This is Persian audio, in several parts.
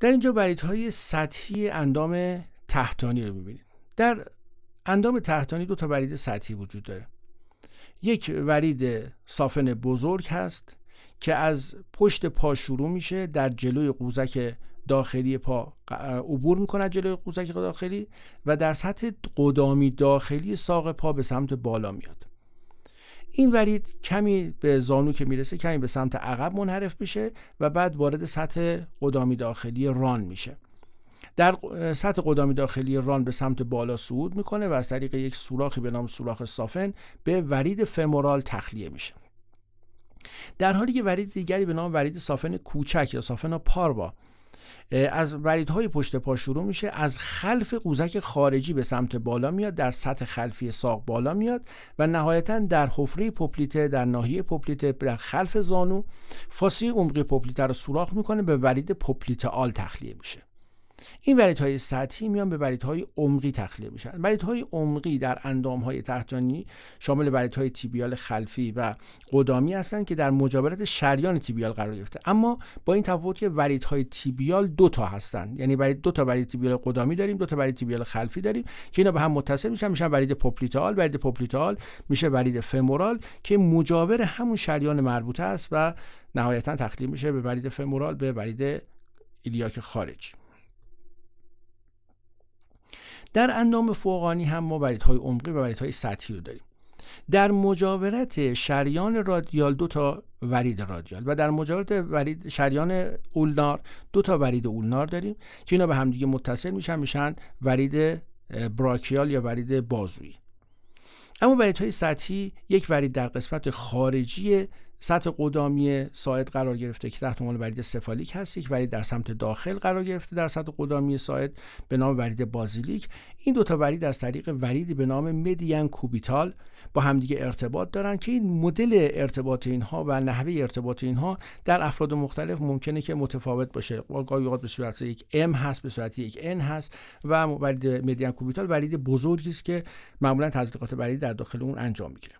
در اینجا های سطحی اندام تحتانی رو میبینید در اندام تحتانی دو تا برید سطحی وجود داره یک ورید سافن بزرگ هست که از پشت پا شروع میشه در جلوی قوزک داخلی پا عبور میکنه جلوی قوزک داخلی و در سطح قدامی داخلی ساق پا به سمت بالا میاد این ورید کمی به زانو که میرسه کمی به سمت عقب منحرف میشه و بعد وارد سطح قدامی داخلی ران میشه در سطح قدامی داخلی ران به سمت بالا صعود میکنه و از طریق یک سوراخی به نام سوراخ سافن به ورید فمورال تخلیه میشه در حالی که ورید دیگری به نام ورید سافن کوچک یا سافن پاروا از های پشت پا شروع میشه از خلف قوزک خارجی به سمت بالا میاد در سطح خلفی ساق بالا میاد و نهایتا در حفره پوپلیته در ناحیه پوپلیته در خلف زانو فاسی عمقی پوپلیته رو سوراخ میکنه به ورید پوپلیته آل تخلیه میشه این وریدهای های سطحی میان به وریدهای های عمقی تخلیه میشن وریدهای های عمقی در اندام های تحتانی شامل وریدهای های تیبیال خلفی و قدامی هستند که در مجاورت شریان تیبیال قرار گرفته اما با این تفاوت که وریدهای های تیبیال دو تا هستند یعنی برای دو تا تیبیال قدامی داریم دو تا ورید تیبیال خلفی داریم که اینا به هم متصل میشن میشن ورید پوپلیتال ورید پوپلیتال میشه ورید فمورال که مجاور همون شریان مربوطه است و نهایتا تخلیه میشه به ورید فمورال به ورید ایلیاک خارجی در اندام فوقانی هم ما وریدهای عمقی و وریدهای سطحی رو داریم در مجاورت شریان رادیال دو تا ورید رادیال و در مجاورت ورید شریان اولنار دو تا ورید اولنار داریم که اینا به همدیگه متصل میشن میشن ورید براکیال یا ورید بازویی اما های سطحی یک ورید در قسمت خارجی سطح قدامی ساعد قرار گرفته که تحت عنوان ورید سفالیک هست یک ورید در سمت داخل قرار گرفته در سطح قدامی ساعد به نام ورید بازیلیک این دوتا ورید از طریق وریدی به نام مدین کوبیتال با همدیگه ارتباط دارن که این مدل ارتباط اینها و نحوه ارتباط اینها در افراد مختلف ممکنه که متفاوت باشه گاهی اوقات به صورت یک M هست به صورت یک N هست و ورید مدین کوبیتال ورید بزرگی است که معمولا تزریقات ورید در داخل اون انجام میگیره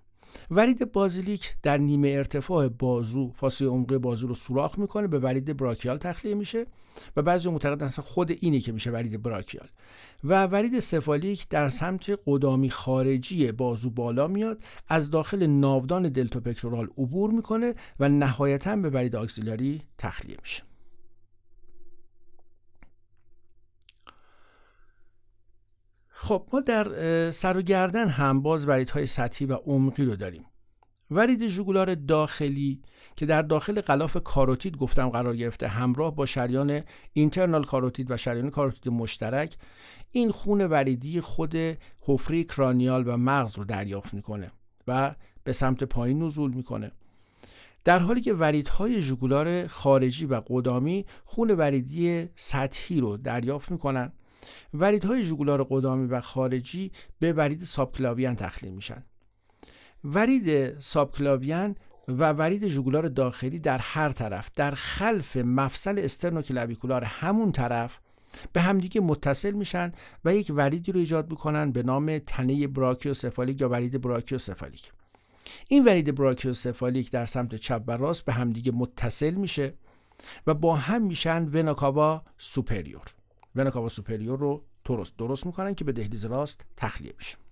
ورید بازیلیک در نیمه ارتفاع بازو فاصله عمقی بازو رو سوراخ میکنه به ورید براکیال تخلیه میشه و بعضی معتقدن اصلا خود اینه که میشه ورید براکیال و ورید سفالیک در سمت قدامی خارجی بازو بالا میاد از داخل ناودان دلتوپکتورال عبور میکنه و نهایتا به ورید آکسیلاری تخلیه میشه خب ما در سر و گردن هم باز وریدهای سطحی و عمقی رو داریم ورید ژوگولار داخلی که در داخل غلاف کاروتید گفتم قرار گرفته همراه با شریان اینترنال کاروتید و شریان کاروتید مشترک این خون وریدی خود حفره کرانیال و مغز رو دریافت میکنه و به سمت پایین نزول میکنه در حالی که وریدهای ژوگولار خارجی و قدامی خون وریدی سطحی رو دریافت میکنن های ژوگولار قدامی و خارجی به ورید سابکلاویان تخلیل میشن ورید سابکلاویان و ورید ژوگولار داخلی در هر طرف در خلف مفصل استرنوکلابیکولار همون طرف به همدیگه متصل میشن و یک وریدی رو ایجاد میکنن به نام تنه براکیوسفالیک یا ورید براکیوسفالیک این ورید براکیوسفالیک در سمت چپ و راست به همدیگه متصل میشه و با هم میشن وناکاوا سوپریور ونکاوا سوپریور رو درست درست میکنن که به دهلیز راست تخلیه بشه